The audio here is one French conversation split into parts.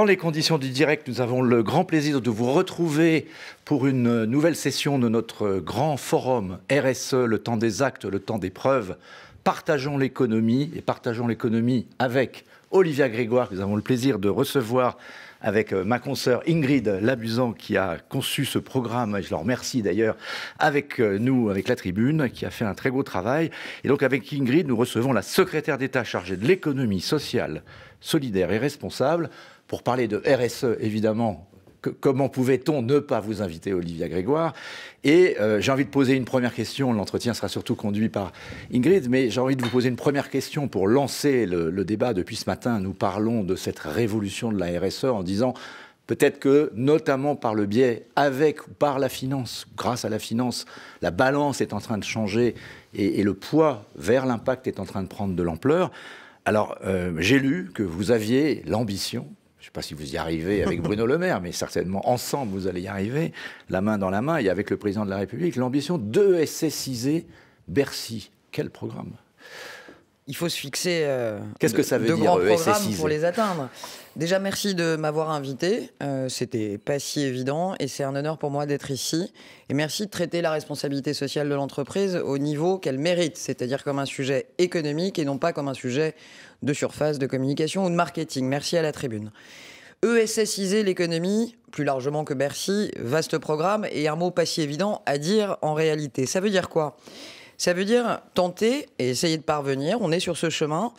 Dans les conditions du direct, nous avons le grand plaisir de vous retrouver pour une nouvelle session de notre grand forum RSE, le temps des actes, le temps des preuves. Partageons l'économie et partageons l'économie avec Olivia Grégoire, que nous avons le plaisir de recevoir avec euh, ma consoeur Ingrid Labusan qui a conçu ce programme, et je la remercie d'ailleurs, avec euh, nous, avec la tribune, qui a fait un très beau travail. Et donc avec Ingrid, nous recevons la secrétaire d'État chargée de l'économie sociale, solidaire et responsable, pour parler de RSE, évidemment, comment pouvait-on ne pas vous inviter, Olivia Grégoire Et euh, j'ai envie de poser une première question. L'entretien sera surtout conduit par Ingrid, mais j'ai envie de vous poser une première question pour lancer le, débat. Depuis ce matin, nous parlons de cette révolution de la RSE en disant Peut-être que, notamment par le biais, avec ou par la finance, grâce à la finance, la balance est en train de changer et, le poids vers l'impact est en train de prendre de l'ampleur. Alors, euh, j'ai lu que vous aviez l'ambition je ne sais pas si vous y arrivez avec Bruno Le Maire, mais certainement ensemble vous allez y arriver, la main dans la main, et avec le président de la République, l'ambition de SSIser Bercy. Quel programme il faut se fixer euh, Qu'est-ce que ça veut de grands euh, programmes pour les atteindre. Déjà, merci de m'avoir invité. ce euh, C'était pas si évident et c'est un honneur pour moi d'être ici. Et merci de traiter la responsabilité sociale de l'entreprise au niveau qu'elle mérite, c'est-à-dire comme un sujet économique et non pas comme un sujet de surface, de communication ou de marketing. Merci à la tribune. ESSiser l'économie, plus largement que Bercy, vaste programme et un mot pas si évident à dire en réalité. Ça veut dire quoi Ça veut dire tenter et essayer de parvenir, on est sur ce chemin,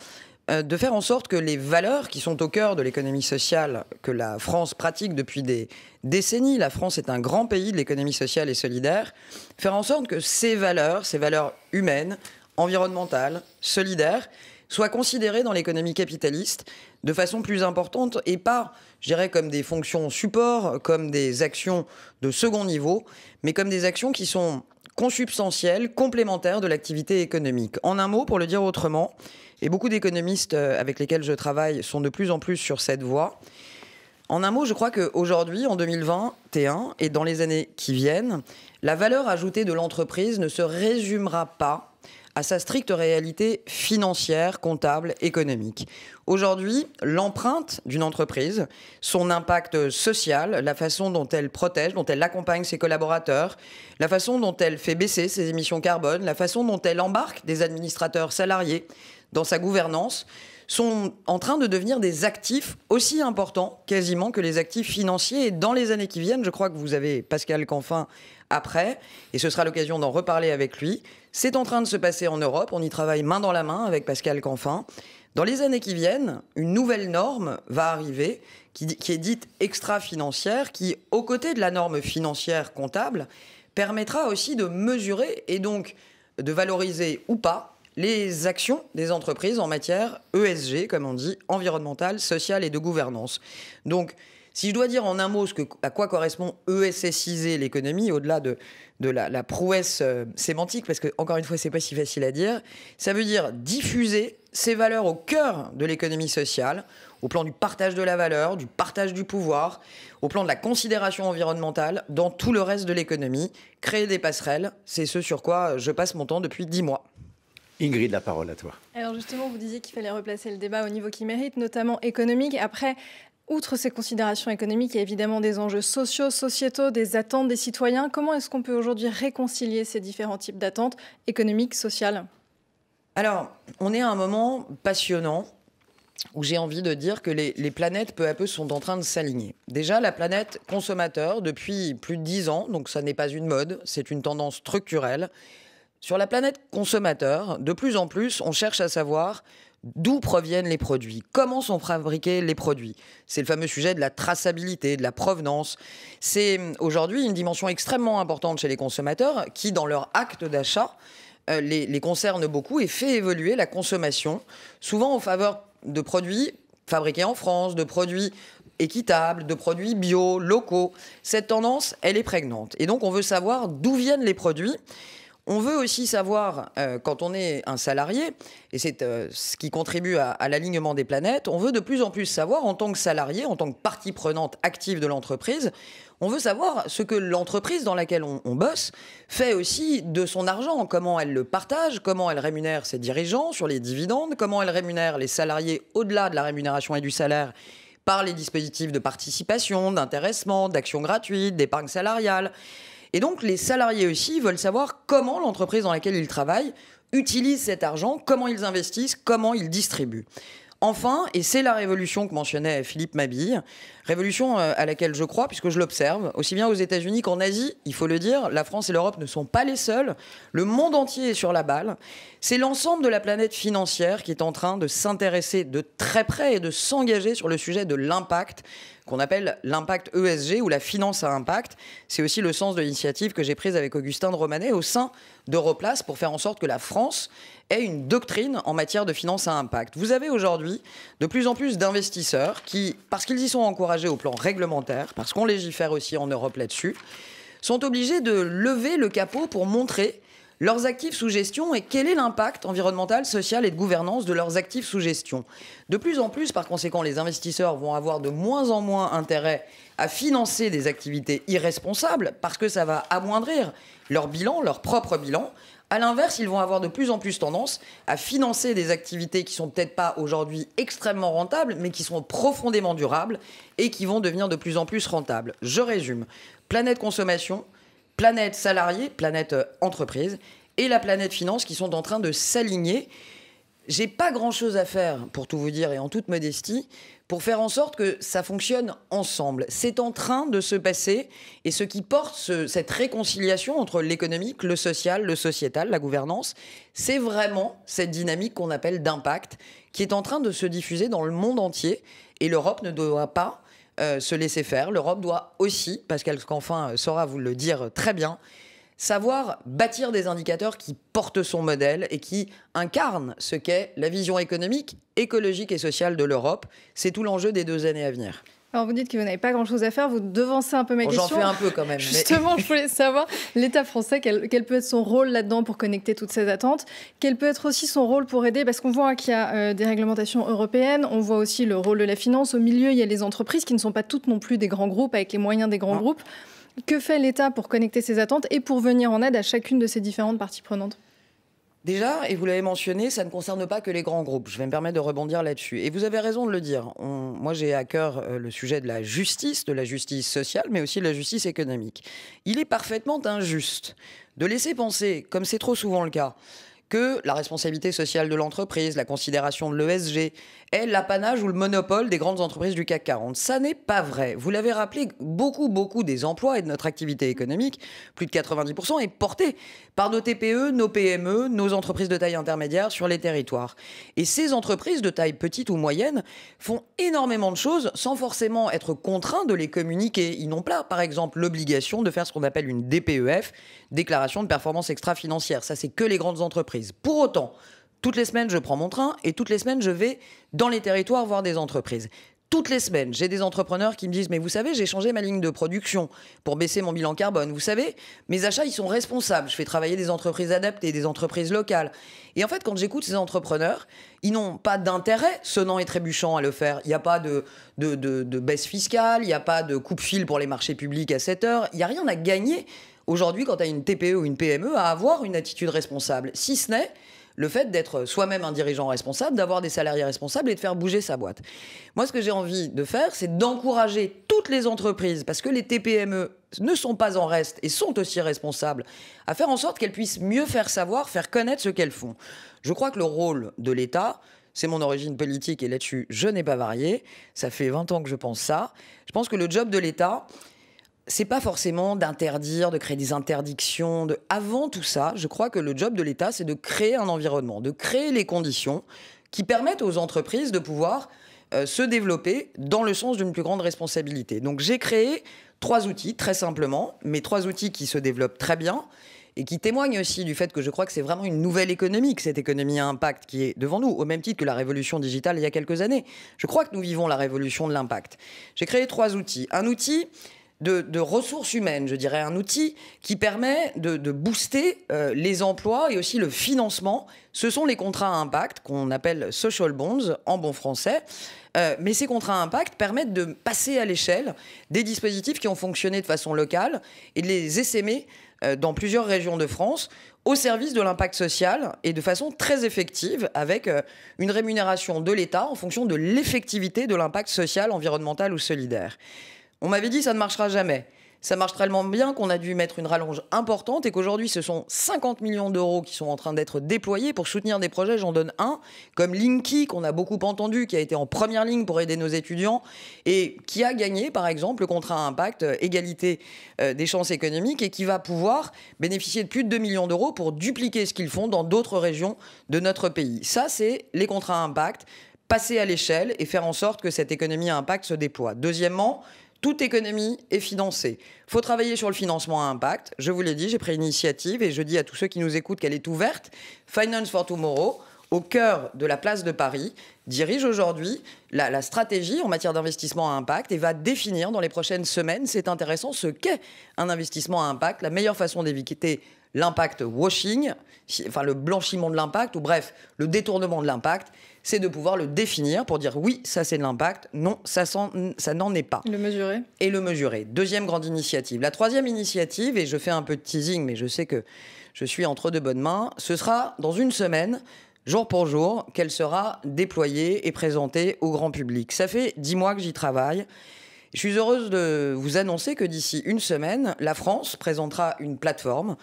euh, de faire en sorte que les valeurs qui sont au cœur de l'économie sociale que la France pratique depuis des décennies, la France est un grand pays de l'économie sociale et solidaire, faire en sorte que ces valeurs, ces valeurs humaines, environnementales, solidaires, soient considérés dans l'économie capitaliste de façon plus importante et pas, je dirais, comme des fonctions support, comme des actions de second niveau, mais comme des actions qui sont consubstantielles, complémentaires de l'activité économique. En un mot, pour le dire autrement, et beaucoup d'économistes euh, avec lesquels je travaille sont de plus en plus sur cette voie, en un mot, je crois qu'aujourd'hui, en 2021 et dans les années qui viennent, la valeur ajoutée de l'entreprise ne se résumera pas à sa stricte réalité financière, comptable, économique. Aujourd'hui, l'empreinte d'une entreprise, son impact social, la façon dont elle protège, dont elle accompagne ses collaborateurs, la façon dont elle fait baisser ses émissions carbone, la façon dont elle embarque des administrateurs salariés dans sa gouvernance, sont en train de devenir des actifs aussi importants quasiment que les actifs financiers. Et dans les années qui viennent, je crois que vous avez, Pascal Canfin, après, et ce sera l'occasion d'en reparler avec lui. C'est en train de se passer en Europe, on y travaille main dans la main avec Pascal Canfin. Dans les années qui viennent, une nouvelle norme va arriver qui, est dite extra-financière, qui, aux côtés de la norme financière comptable, permettra aussi de mesurer et donc de valoriser ou pas les actions des entreprises en matière ESG, comme on dit, environnementale, sociale et de gouvernance. Donc, si je dois dire en un mot à quoi correspond ESSiser l'économie, au-delà de, la, prouesse euh, sémantique, parce que encore une fois, c'est pas si facile à dire, ça veut dire diffuser ces valeurs au cœur de l'économie sociale, au plan du partage de la valeur, du partage du pouvoir, au plan de la considération environnementale, dans tout le reste de l'économie, créer des passerelles, c'est ce sur quoi je passe mon temps depuis dix mois. Ingrid, la parole à toi. Alors justement, vous disiez qu'il fallait replacer le débat au niveau qui mérite, notamment économique. Après, Outre ces considérations économiques, il y a évidemment des enjeux sociaux, sociétaux, des attentes des citoyens. Comment est-ce qu'on peut aujourd'hui réconcilier ces différents types d'attentes économiques, sociales Alors, on est à un moment passionnant où j'ai envie de dire que les, planètes peu à peu sont en train de s'aligner. Déjà, la planète consommateur, depuis plus de dix ans, donc ça n'est pas une mode, c'est une tendance structurelle. Sur la planète consommateur, de plus en plus, on cherche à savoir d'où proviennent les produits, comment sont fabriqués les produits. C'est le fameux sujet de la traçabilité, de la provenance. C'est euh, aujourd'hui une dimension extrêmement importante chez les consommateurs qui, dans leur acte d'achat, euh, les, les concerne beaucoup et fait évoluer la consommation, souvent en faveur de produits fabriqués en France, de produits équitables, de produits bio, locaux. Cette tendance, elle est prégnante. Et donc, on veut savoir d'où viennent les produits. On veut aussi savoir, euh, quand on est un salarié, et c'est euh, ce qui contribue à, l'alignement des planètes, on veut de plus en plus savoir, en tant que salarié, en tant que partie prenante active de l'entreprise, on veut savoir ce que l'entreprise dans laquelle on, on, bosse fait aussi de son argent, comment elle le partage, comment elle rémunère ses dirigeants sur les dividendes, comment elle rémunère les salariés au-delà de la rémunération et du salaire par les dispositifs de participation, d'intéressement, d'action gratuite, d'épargne salariale. Et donc les salariés aussi veulent savoir comment l'entreprise dans laquelle ils travaillent utilise cet argent, comment ils investissent, comment ils distribuent. Enfin, et c'est la révolution que mentionnait Philippe Mabille, révolution euh, à laquelle je crois, puisque je l'observe, aussi bien aux États-Unis qu'en Asie, il faut le dire, la France et l'Europe ne sont pas les seuls, le monde entier est sur la balle, c'est l'ensemble de la planète financière qui est en train de s'intéresser de très près et de s'engager sur le sujet de l'impact qu'on appelle l'impact ESG ou la finance à impact. C'est aussi le sens de l'initiative que j'ai prise avec Augustin de Romanet au sein d'Europlace pour faire en sorte que la France est une doctrine en matière de finances à impact. Vous avez aujourd'hui de plus en plus d'investisseurs qui, parce qu'ils y sont encouragés au plan réglementaire, parce qu'on légifère aussi en Europe là-dessus, sont obligés de lever le capot pour montrer leurs actifs sous gestion et quel est l'impact environnemental, social et de gouvernance de leurs actifs sous gestion. De plus en plus, par conséquent, les investisseurs vont avoir de moins en moins intérêt à financer des activités irresponsables parce que ça va amoindrir leur bilan, leur propre bilan. À l'inverse, ils vont avoir de plus en plus tendance à financer des activités qui sont peut-être pas aujourd'hui extrêmement rentables, mais qui sont profondément durables et qui vont devenir de plus en plus rentables. Je résume. Planète consommation, planète salarié, planète euh, entreprise et la planète finance qui sont en train de s'aligner. J'ai pas grand chose à faire, pour tout vous dire et en toute modestie, pour faire en sorte que ça fonctionne ensemble. C'est en train de se passer et ce qui porte cette réconciliation entre l'économique, le social, le sociétal, la gouvernance, c'est vraiment cette dynamique qu'on appelle d'impact qui est en train de se diffuser dans le monde entier et l'Europe ne doit pas euh, se laisser faire. L'Europe doit aussi, Pascal qu'enfin, euh, saura vous le dire euh, très bien, savoir bâtir des indicateurs qui portent son modèle et qui incarnent ce qu'est la vision économique, écologique et sociale de l'Europe. C'est tout l'enjeu des deux années à venir. Alors vous dites que vous n'avez pas grand-chose à faire, vous devancez un peu mes question. Oh, questions. J'en fais un peu quand même. Justement, je voulais savoir l'État français, quel, peut être son rôle là-dedans pour connecter toutes ces attentes Quel peut être aussi son rôle pour aider Parce qu'on voit qu'il y a euh, des réglementations européennes, on voit aussi le rôle de la finance. Au milieu, il y a les entreprises qui ne sont pas toutes non plus des grands groupes avec les moyens des grands ah. groupes. Que fait l'État pour connecter ces attentes et pour venir en aide à chacune de ces différentes parties prenantes Déjà, et vous l'avez mentionné, ça ne concerne pas que les grands groupes. Je vais me permettre de rebondir là-dessus. Et vous avez raison de le dire. moi, j'ai à cœur euh, le sujet de la justice, de la justice sociale, mais aussi de la justice économique. Il est parfaitement injuste de laisser penser, comme c'est trop souvent le cas, que la responsabilité sociale de l'entreprise, la considération de l'ESG, est l'apanage ou le monopole des grandes entreprises du CAC 40. Ça n'est pas vrai. Vous l'avez rappelé, beaucoup, beaucoup des emplois et de notre activité économique, plus de 90%, est porté par nos TPE, nos PME, nos entreprises de taille intermédiaire sur les territoires. Et ces entreprises de taille petite ou moyenne font énormément de choses sans forcément être contraints de les communiquer. Ils n'ont pas, par exemple, l'obligation de faire ce qu'on appelle une DPEF, déclaration de performance extra-financière. Ça, c'est que les grandes entreprises. Pour autant, toutes les semaines, je prends mon train et toutes les semaines, je vais dans les territoires voir des entreprises. Toutes les semaines, j'ai des entrepreneurs qui me disent Mais vous savez, j'ai changé ma ligne de production pour baisser mon bilan carbone. Vous savez, mes achats, ils sont responsables. Je fais travailler des entreprises adaptées, des entreprises locales. Et en fait, quand j'écoute ces entrepreneurs, ils n'ont pas d'intérêt sonnant et trébuchant à le faire. Il n'y a pas de, de, de baisse fiscale, il n'y a pas de coupe-fil pour les marchés publics à 7 heures. Il n'y a rien à gagner aujourd'hui quand tu as une TPE ou une PME à avoir une attitude responsable. Si ce n'est le fait d'être soi-même un dirigeant responsable, d'avoir des salariés responsables et de faire bouger sa boîte. Moi, ce que j'ai envie de faire, c'est d'encourager toutes les entreprises, parce que les TPME ne sont pas en reste et sont aussi responsables, à faire en sorte qu'elles puissent mieux faire savoir, faire connaître ce qu'elles font. Je crois que le rôle de l'État, c'est mon origine politique et là-dessus, je n'ai pas varié. Ça fait 20 ans que je pense ça. Je pense que le job de l'État, c'est pas forcément d'interdire, de créer des interdictions. Avant tout ça, je crois que le job de l'État, c'est de créer un environnement, de créer les conditions qui permettent aux entreprises de pouvoir euh, se développer dans le sens d'une plus grande responsabilité. Donc j'ai créé trois outils, très simplement, mais trois outils qui se développent très bien et qui témoignent aussi du fait que je crois que c'est vraiment une nouvelle économie, que cette économie à impact qui est devant nous, au même titre que la révolution digitale il y a quelques années. Je crois que nous vivons la révolution de l'impact. J'ai créé trois outils. Un outil de, ressources humaines, je dirais, un outil qui permet de, booster euh, les emplois et aussi le financement. Ce sont les contrats à impact qu'on appelle social bonds en bon français. Euh, mais ces contrats à impact permettent de passer à l'échelle des dispositifs qui ont fonctionné de façon locale et de les essaimer euh, dans plusieurs régions de France au service de l'impact social et de façon très effective avec une rémunération de l'État en fonction de l'effectivité de l'impact social, environnemental ou solidaire. On m'avait dit ça ne marchera jamais. Ça marche tellement bien qu'on a dû mettre une rallonge importante et qu'aujourd'hui, ce sont 50 millions d'euros qui sont en train d'être déployés pour soutenir des projets. J'en donne un, comme Linky, qu'on a beaucoup entendu, qui a été en première ligne pour aider nos étudiants et qui a gagné, par exemple, le contrat à impact euh, égalité euh, des chances économiques et qui va pouvoir bénéficier de plus de 2 millions d'euros pour dupliquer ce qu'ils font dans d'autres régions de notre pays. Ça, c'est les contrats à impact passer à l'échelle et faire en sorte que cette économie à impact se déploie. Deuxièmement, toute économie est financée. Il Faut travailler sur le financement à impact. Je vous l'ai dit, j'ai pris l'initiative initiative et je dis à tous ceux qui nous écoutent qu'elle est ouverte. Finance for Tomorrow, au cœur de la place de Paris, dirige aujourd'hui la, la, stratégie en matière d'investissement à impact et va définir dans les prochaines semaines, c'est intéressant, ce qu'est un investissement à impact, la meilleure façon d'éviter l'impact washing, enfin le blanchiment de l'impact, ou bref, le détournement de l'impact, c'est de pouvoir le définir pour dire oui, ça c'est de l'impact, non, ça, n'en est pas. Le mesurer. Et le mesurer. Deuxième grande initiative. La troisième initiative, et je fais un peu de teasing, mais je sais que je suis entre deux bonnes mains, ce sera dans une semaine jour pour jour, qu'elle sera déployée et présentée au grand public. Ça fait dix mois que j'y travaille. Je suis heureuse de vous annoncer que d'ici une semaine, la France présentera une plateforme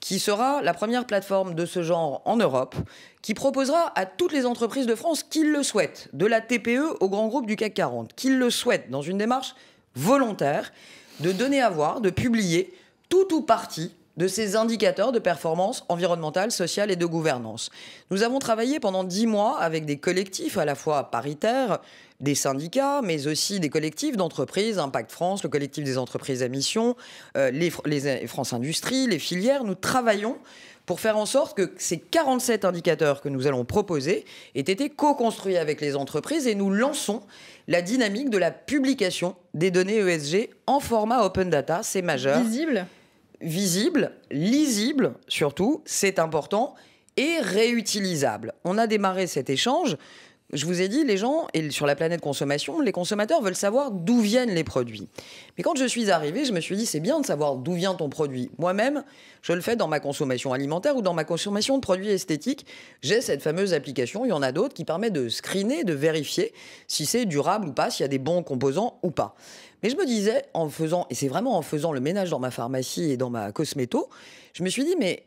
qui sera la première plateforme de ce genre en Europe, qui proposera à toutes les entreprises de France qui le souhaitent, de la TPE au grand groupe du CAC 40, qui le souhaitent dans une démarche volontaire, de donner à voir, de publier tout ou partie de ces indicateurs de performance environnementale, sociale et de gouvernance. Nous avons travaillé pendant dix mois avec des collectifs à la fois paritaires, des syndicats, mais aussi des collectifs d'entreprises, Impact France, le collectif des entreprises à mission, euh, les, euh, France Industrie, les filières. Nous travaillons pour faire en sorte que ces 47 indicateurs que nous allons proposer aient été co-construits avec les entreprises et nous lançons la dynamique de la publication des données ESG en format open data. C'est majeur. Visible visible, lisible surtout, c'est important, et réutilisable. On a démarré cet échange je vous ai dit, les gens, et sur la planète consommation, les consommateurs veulent savoir d'où viennent les produits. Mais quand je suis arrivée, je me suis dit, c'est bien de savoir d'où vient ton produit. Moi-même, je le fais dans ma consommation alimentaire ou dans ma consommation de produits esthétiques. J'ai cette fameuse application, il y en a d'autres, qui permet de screener, de vérifier si c'est durable ou pas, s'il y a des bons composants ou pas. Mais je me disais, en faisant, et c'est vraiment en faisant le ménage dans ma pharmacie et dans ma cosméto, je me suis dit, mais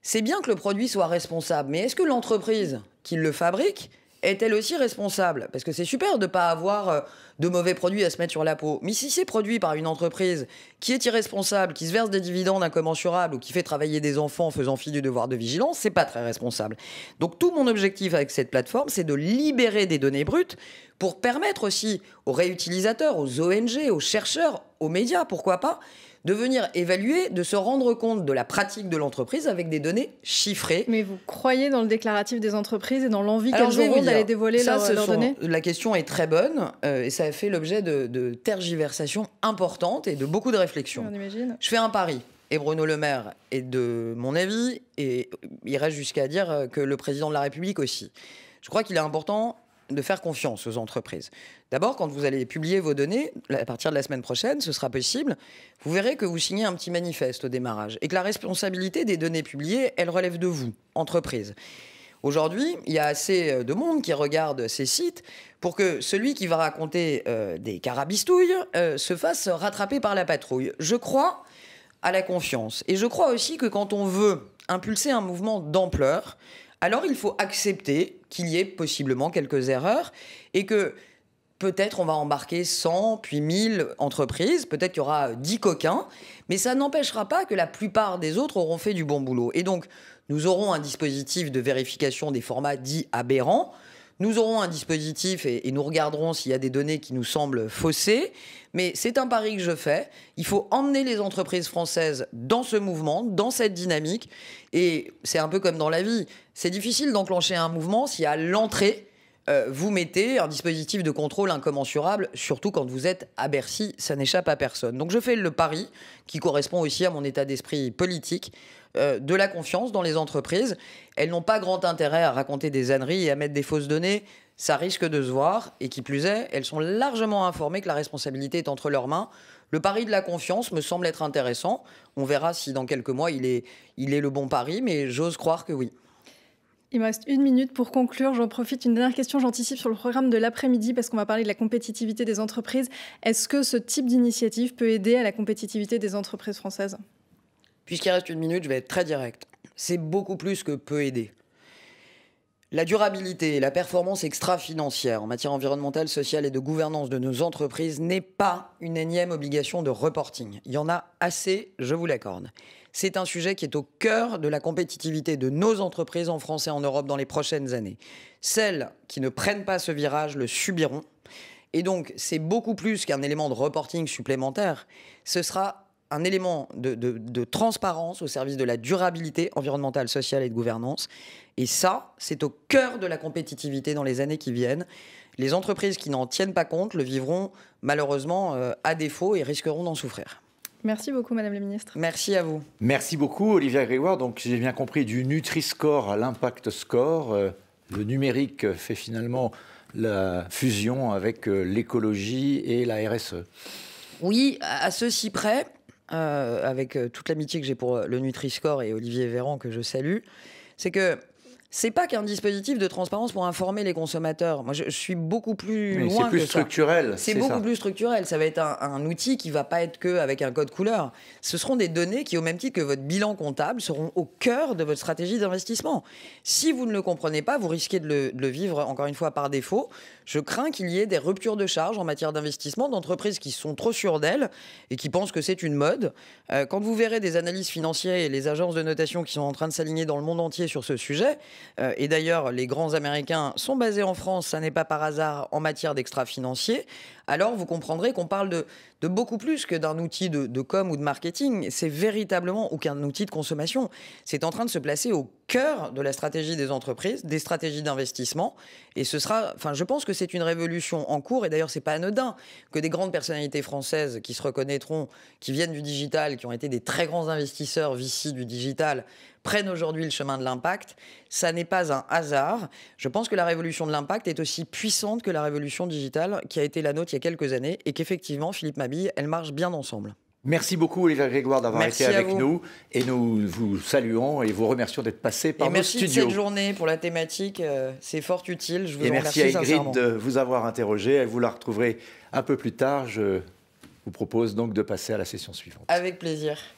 c'est bien que le produit soit responsable, mais est-ce que l'entreprise qui le fabrique est-elle aussi responsable Parce que c'est super de ne pas avoir euh, de mauvais produits à se mettre sur la peau. Mais si c'est produit par une entreprise qui est irresponsable, qui se verse des dividendes incommensurables ou qui fait travailler des enfants en faisant fi du devoir de vigilance, c'est pas très responsable. Donc tout mon objectif avec cette plateforme, c'est de libérer des données brutes pour permettre aussi aux réutilisateurs, aux ONG, aux chercheurs, aux médias, pourquoi pas, de venir évaluer, de se rendre compte de la pratique de l'entreprise avec des données chiffrées. Mais vous croyez dans le déclaratif des entreprises et dans l'envie qu'elles auront d'aller dévoiler leurs, données La question est très bonne euh, et ça a fait l'objet de, de, tergiversations importantes et de beaucoup de réflexions. Je fais un pari. Et Bruno Le Maire est de mon avis, et il reste jusqu'à dire euh, que le président de la République aussi. Je crois qu'il est important de faire confiance aux entreprises. D'abord, quand vous allez publier vos données, à partir de la semaine prochaine, ce sera possible, vous verrez que vous signez un petit manifeste au démarrage et que la responsabilité des données publiées, elle relève de vous, entreprise. Aujourd'hui, il y a assez euh, de monde qui regarde ces sites pour que celui qui va raconter euh, des carabistouilles euh, se fasse rattraper par la patrouille. Je crois à la confiance. Et je crois aussi que quand on veut impulser un mouvement d'ampleur, alors il faut accepter qu'il y ait possiblement quelques erreurs et que peut-être on va embarquer 100 puis 1000 entreprises, peut-être qu'il y aura 10 coquins, mais ça n'empêchera pas que la plupart des autres auront fait du bon boulot. Et donc, nous aurons un dispositif de vérification des formats dits aberrants nous aurons un dispositif et, nous regarderons s'il y a des données qui nous semblent faussées, mais c'est un pari que je fais. Il faut emmener les entreprises françaises dans ce mouvement, dans cette dynamique, et c'est un peu comme dans la vie. C'est difficile d'enclencher un mouvement s'il y a l'entrée euh, vous mettez un dispositif de contrôle incommensurable, surtout quand vous êtes à Bercy, ça n'échappe à personne. Donc je fais le pari, qui correspond aussi à mon état d'esprit politique, euh, de la confiance dans les entreprises. Elles n'ont pas grand intérêt à raconter des âneries et à mettre des fausses données, ça risque de se voir, et qui plus est, elles sont largement informées que la responsabilité est entre leurs mains. Le pari de la confiance me semble être intéressant. On verra si dans quelques mois il est, il est le bon pari, mais j'ose croire que oui. Il me reste une minute pour conclure. J'en profite. Une dernière question, j'anticipe sur le programme de l'après-midi parce qu'on va parler de la compétitivité des entreprises. Est-ce que ce type d'initiative peut aider à la compétitivité des entreprises françaises Puisqu'il reste une minute, je vais être très direct. C'est beaucoup plus que peut aider. La durabilité et la performance extra-financière en matière environnementale, sociale et de gouvernance de nos entreprises n'est pas une énième obligation de reporting. Il y en a assez, je vous l'accorde. C'est un sujet qui est au cœur de la compétitivité de nos entreprises en France et en Europe dans les prochaines années. Celles qui ne prennent pas ce virage le subiront. Et donc, c'est beaucoup plus qu'un élément de reporting supplémentaire. Ce sera un élément de, transparence au service de la durabilité environnementale, sociale et de gouvernance. Et ça, c'est au cœur de la compétitivité dans les années qui viennent. Les entreprises qui n'en tiennent pas compte le vivront malheureusement euh, à défaut et risqueront d'en souffrir. Merci beaucoup, Madame la Ministre. Merci à vous. Merci beaucoup, Olivia Grégoire. Donc, j'ai bien compris, du Nutri-Score à l'Impact Score, euh, le numérique fait finalement la fusion avec euh, l'écologie et la RSE. Oui, à ceci près euh, avec euh, toute l'amitié que j'ai pour euh, le Nutri-Score et Olivier Véran, que je salue, c'est que c'est pas qu'un dispositif de transparence pour informer les consommateurs. Moi, je, suis beaucoup plus C'est plus structurel. C'est beaucoup plus structurel. Ça va être un, outil qui va pas être que un code couleur. Ce seront des données qui, au même titre que votre bilan comptable, seront au cœur de votre stratégie d'investissement. Si vous ne le comprenez pas, vous risquez de le, vivre encore une fois par défaut. Je crains qu'il y ait des ruptures de charges en matière d'investissement d'entreprises qui sont trop sûres d'elles et qui pensent que c'est une mode. Euh, quand vous verrez des analyses financières et les agences de notation qui sont en train de s'aligner dans le monde entier sur ce sujet, euh, et d'ailleurs, les grands Américains sont basés en France, ça n'est pas par hasard en matière d'extra-financiers alors vous comprendrez qu'on parle de, beaucoup plus que d'un outil de, com ou de marketing. C'est véritablement aucun outil de consommation. C'est en train de se placer au cœur de la stratégie des entreprises, des stratégies d'investissement. Et ce sera, enfin, je pense que c'est une révolution en cours. Et d'ailleurs, c'est pas anodin que des grandes personnalités françaises qui se reconnaîtront, qui viennent du digital, qui ont été des très grands investisseurs vici du digital, prennent aujourd'hui le chemin de l'impact. Ça n'est pas un hasard. Je pense que la révolution de l'impact est aussi puissante que la révolution digitale qui a été la nôtre il y a quelques années et qu'effectivement, Philippe Mabille, elles marchent bien ensemble. Merci beaucoup, Olivier Grégoire, d'avoir été avec nous. Et nous vous saluons et vous remercions d'être passé par nos merci cette journée pour la thématique. Euh, c'est fort utile. Je vous et merci remercie. Merci à Ingrid de vous avoir interrogé. Vous la retrouverez un peu plus tard. Je vous propose donc de passer à la session suivante. Avec plaisir.